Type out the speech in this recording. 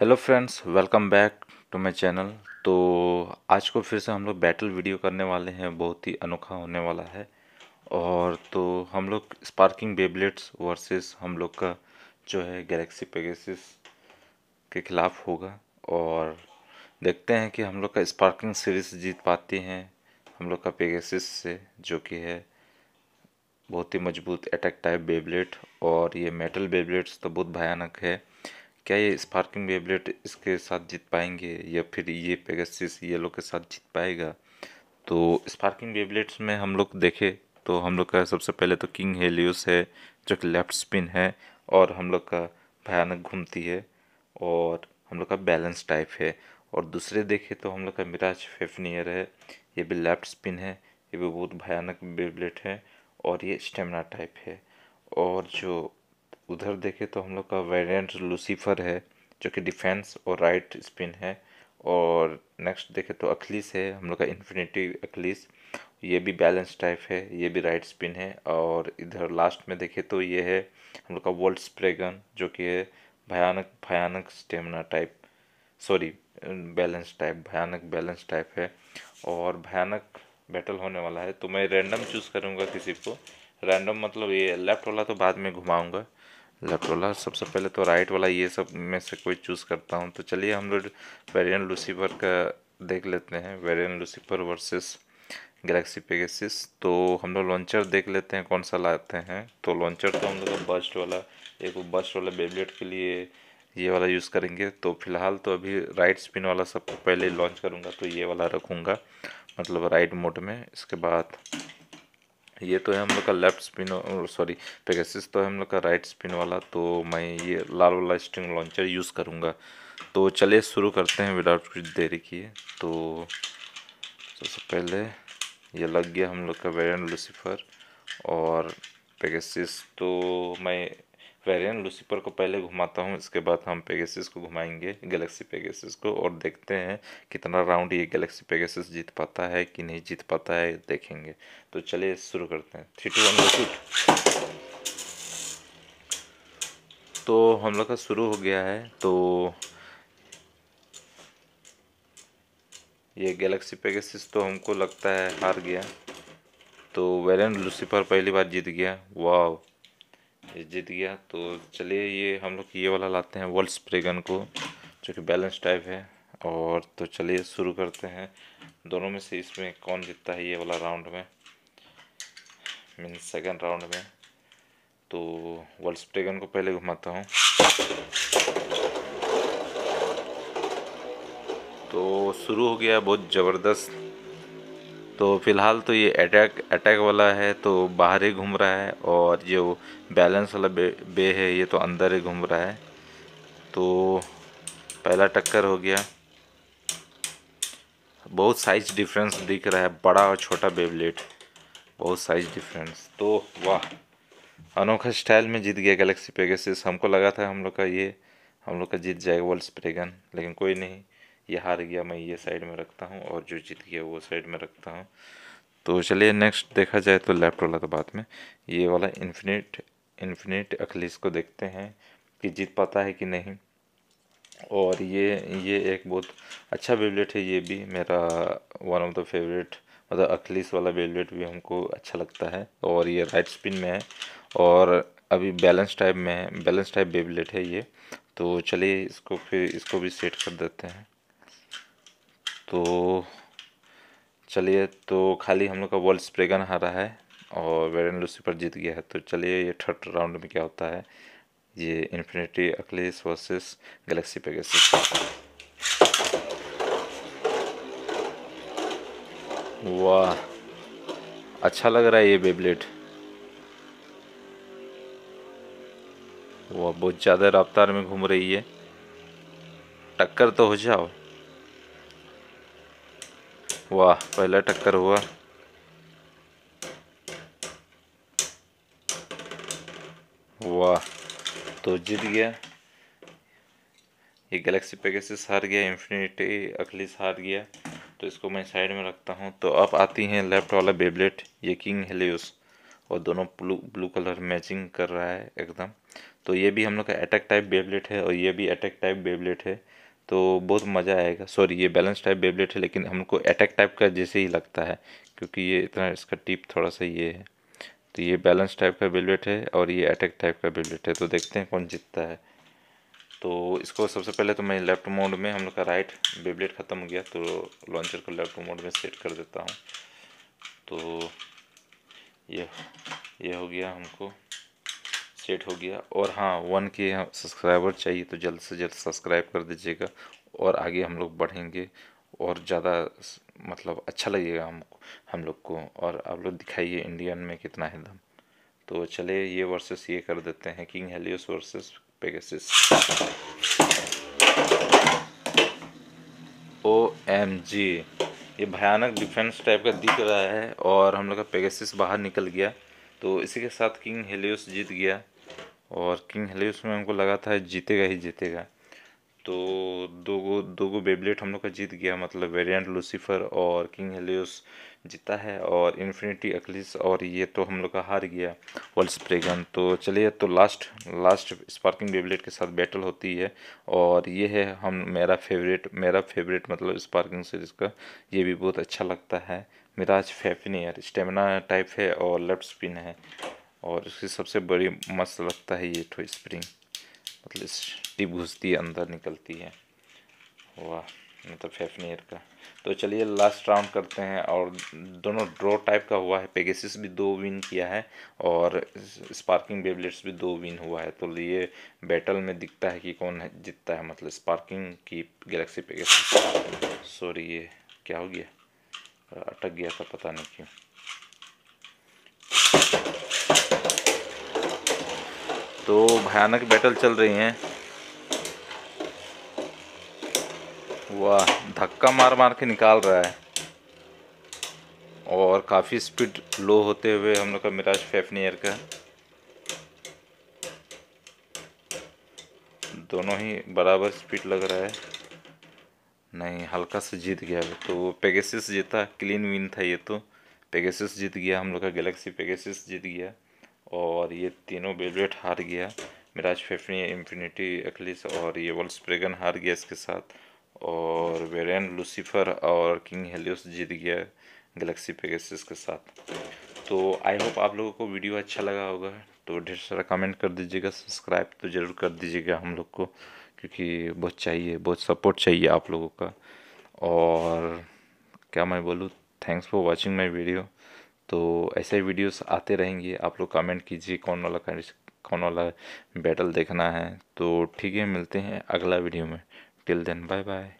hello friends welcome back to my channel तो आज को फिर से हम लोग बैटल वीडियो करने वाले हैं बहुत ही अनोखा होने वाला है और तो हम लोग स्पार्किंग बेबलेट्स वर्सेस हम लोग का जो है गैलेक्सी पेगेसिस के ख़िलाफ़ होगा और देखते हैं कि हम लोग का स्पार्किंग सीरीज जीत पाती हैं हम लोग का पेगेसिस से जो कि है बहुत ही मजबूत अटैक टाइप बेबलेट और ये मेटल बेबलेट्स तो बहुत भयानक है क्या ये स्पार्किंग वेबलेट इसके साथ जीत पाएंगे या फिर ये पेगासिस येलो के साथ जीत पाएगा तो स्पार्किंग वेबलेट्स में हम लोग देखें तो हम लोग का सबसे पहले तो किंग हेलियस है जो कि लेफ्ट स्पिन है और हम लोग का भयानक घूमती है और हम लोग का बैलेंस टाइप है और दूसरे देखें तो हम लोग का मिराज फेफनियर है ये भी लेफ्ट स्पिन है ये भी बहुत भयानक बेबलेट है और ये स्टेमिना टाइप है और जो उधर देखें तो हम लोग का वेरिएंट लूसीफर है जो कि डिफेंस और राइट स्पिन है और नेक्स्ट देखें तो अखलीस है हम लोग का इन्फिनिटी अखलीस ये भी बैलेंस टाइप है ये भी राइट स्पिन है और इधर लास्ट में देखें तो ये है हम लोग का वर्ल्ड स्प्रेगन जो कि है भयानक भयानक stamina type sorry balance type भयानक बैलेंस टाइप है और भयानक बैटल होने वाला है तो मैं रैंडम चूज़ करूँगा किसी को रैंडम मतलब ये लेफ़्ट वाला तो बाद में घुमाऊँगा लेफ्ट वाला सबसे पहले तो राइट वाला ये सब में से कोई चूज़ करता हूँ तो चलिए हम लोग वेरियन लूसीफर का देख लेते हैं variant Lucifer versus Galaxy Pegasus तो हम लोग लॉन्चर देख लेते हैं कौन सा लाते हैं तो लॉन्चर तो हम लोग बस्ट वाला एक बस्ट वाला बेबलेट के लिए ये वाला यूज़ करेंगे तो फिलहाल तो अभी राइट स्पिन वाला सबको पहले लॉन्च करूँगा तो ये वाला रखूँगा मतलब राइट मोड में इसके बाद ये तो है हम लोग का लेफ्ट स्पिन सॉरी पेगेसिस तो है हम लोग का राइट स्पिन वाला तो मैं ये लाल वाला स्ट्रिंग लॉन्चर यूज़ करूँगा तो चलिए शुरू करते हैं विदाउट कुछ देरी किए तो सबसे पहले ये लग गया हम लोग का वेरियन लूसीफर और पेगेसिस तो मैं वेरियन लूसीफर को पहले घुमाता हूँ इसके बाद हम पेगेसिस को घुमाएंगे गैलेक्सी पेगेसिस को और देखते हैं कितना राउंड ये गैलेक्सी पेगेसिस जीत पाता है कि नहीं जीत पाता है देखेंगे तो चलिए शुरू करते हैं थ्री टू वन शूट तो हम लोग का शुरू हो गया है तो ये गैलेक्सी पेगेसिस तो हमको लगता है हार गया तो वेरियन लूसीफर पहली बार जीत गया वाह जीत गया तो चलिए ये हम लोग ये वाला लाते हैं वर्ल्ड स्प्रे गन को जो कि बैलेंस टाइप है और तो चलिए शुरू करते हैं दोनों में से इसमें कौन जीतता है ये वाला राउंड में मीन सेकेंड राउंड में तो वर्ल्ड स्प्रे गन को पहले घुमाता हूँ तो शुरू हो गया बहुत ज़बरदस्त तो फ़िलहाल तो ये अटैक अटैक वाला है तो बाहर ही घूम रहा है और जो बैलेंस वाला बे, बे है ये तो अंदर ही घूम रहा है तो पहला टक्कर हो गया बहुत साइज डिफरेंस दिख रहा है बड़ा और छोटा बेबलेट बहुत साइज डिफरेंस तो वाह अनोखा स्टाइल में जीत गया गैलेक्सी पेगेसिस हमको लगा था हम लोग का ये हम लोग का जीत जाएगा वर्ल्ड स्प्रेगन लेकिन कोई नहीं ये हार गया मैं ये साइड में रखता हूँ और जो जीत गया वो साइड में रखता हूँ तो चलिए नेक्स्ट देखा जाए तो लेफ्ट वाला तो बाद में ये वाला इन्फिनिट इन्फिनिट अखिलेश को देखते हैं कि जीत पाता है कि नहीं और ये ये एक बहुत अच्छा बेबलेट है ये भी मेरा वन ऑफ द फेवरेट मतलब अखिलेश वाला बेबलेट भी हमको अच्छा लगता है और ये राइट स्पिन में है और अभी बैलेंस टाइप में है बैलेंस टाइप बेबलेट है ये तो चलिए इसको फिर इसको भी सेट कर देते हैं तो चलिए तो खाली हम लोग का वर्ल्ड स्प्रेगन हारा है और वेरन लूसीफर जीत गया है तो चलिए ये थर्ड राउंड में क्या होता है ये infinity Achilles versus Galaxy Pegasus वाह अच्छा लग रहा है ये बेबलेट वह बहुत ज़्यादा रफ्तार में घूम रही है टक्कर तो हो जाओ वाह पहला टक्कर हुआ वाह तो जीत गया ये गैलेक्सी पैकेसिस हार गया इन्फिनिटी अखिलिस हार गया तो इसको मैं साइड में रखता हूँ तो अब आती हैं लेफ्ट वाला बेबलेट ये किंग हेलियस और दोनों ब्लू ब्लू कलर मैचिंग कर रहा है एकदम तो ये भी हम लोग का अटैक टाइप बेबलेट है और ये भी अटैक टाइप बेबलेट है तो बहुत मज़ा आएगा सॉरी ये बैलेंस टाइप बेबलेट है लेकिन हमको अटैक टाइप का जैसे ही लगता है क्योंकि ये इतना इसका टिप थोड़ा सा ये है तो ये बैलेंस टाइप का बेबलेट है और ये अटैक टाइप का बेबलेट है तो देखते हैं कौन जीतता है तो इसको सबसे पहले तो मैं लेफ़्ट मोड में हम लोग का राइट बेबलेट ख़त्म हो गया तो लॉन्चर को लेफ़्ट मोड में सेट कर देता हूँ तो ये ये हो गया हमको सेट हो गया और हाँ वन के सब्सक्राइबर चाहिए तो जल्द से जल्द सब्सक्राइब कर दीजिएगा और आगे हम लोग बढ़ेंगे और ज़्यादा मतलब अच्छा लगेगा हम हम लोग को और आप लोग दिखाइए इंडियन में कितना है दम तो चले ये वर्सेस ये कर देते हैं King Helios versus Pegasus O M G ये भयानक डिफेंस टाइप का दिख रहा है और हम लोग का पेगसिस बाहर निकल गया तो इसी के साथ किंग हेलियस जीत गया और किंग हेलियस में हमको लगा था जीतेगा ही जीतेगा तो दो गो दो गो बेबलेट हम लोग का जीत गया मतलब वेरिएंट लूसीफर और किंग हेलियस जीता है और इन्फिनिटी अकलिस और ये तो हम लोग का हार गया वर्ल्ड स्प्रेगन तो चलिए तो लास्ट लास्ट स्पार्किंग बेबलेट के साथ बैटल होती है और ये है हम मेरा फेवरेट मेरा फेवरेट मतलब स्पार्किंग सीरीज का ये भी बहुत अच्छा लगता है मेरा आज फेफिनियर स्टेमिना टाइप है और लेफ्ट स्पिन है और इसकी सबसे बड़ी मस्त लगता है ये तो स्प्रिंग मतलब टिप घुसती है अंदर निकलती है वाह मतलब फेफनियर का तो चलिए लास्ट राउंड करते हैं और दोनों ड्रॉ टाइप का हुआ है पेगेसिस भी दो विन किया है और स्पार्किंग बेबलेट्स भी दो विन हुआ है तो ये बैटल में दिखता है कि कौन है जीतता है मतलब स्पार्किंग की गैलेक्सी पेगेसिस सॉरी ये क्या हो गया अटक गया था पता नहीं क्यों तो भयानक बैटल चल रही हैं वाह धक्का मार मार के निकाल रहा है और काफ़ी स्पीड लो होते हुए हम लोग का मिराज फेफनीयर का दोनों ही बराबर स्पीड लग रहा है नहीं हल्का से जीत गया तो पेगेसिस जीता क्लीन विन था ये तो पेगेसिस जीत गया हम लोग का गैलेक्सी पेगेसिस जीत गया और ये तीनों बेलवेट हार गया मिराज फेफनी इन्फिनिटी एक्लिस और ये वर्ल्ड स्प्रेगन हार गया इसके साथ और वेरन लूसीफर और किंग हेलियस जीत गया गलेक्सी पेगेसिस के साथ तो आई होप आप लोगों को वीडियो अच्छा लगा होगा तो ढेर सारा कमेंट कर दीजिएगा सब्सक्राइब तो ज़रूर कर दीजिएगा हम लोग को क्योंकि बहुत चाहिए बहुत सपोर्ट चाहिए आप लोगों का और क्या मैं बोलूँ thanks for watching my video तो ऐसे वीडियोस आते रहेंगे आप लोग कमेंट कीजिए कौन वाला कौन वाला बैटल देखना है तो ठीक है मिलते हैं अगला वीडियो में टिल देन बाय बाय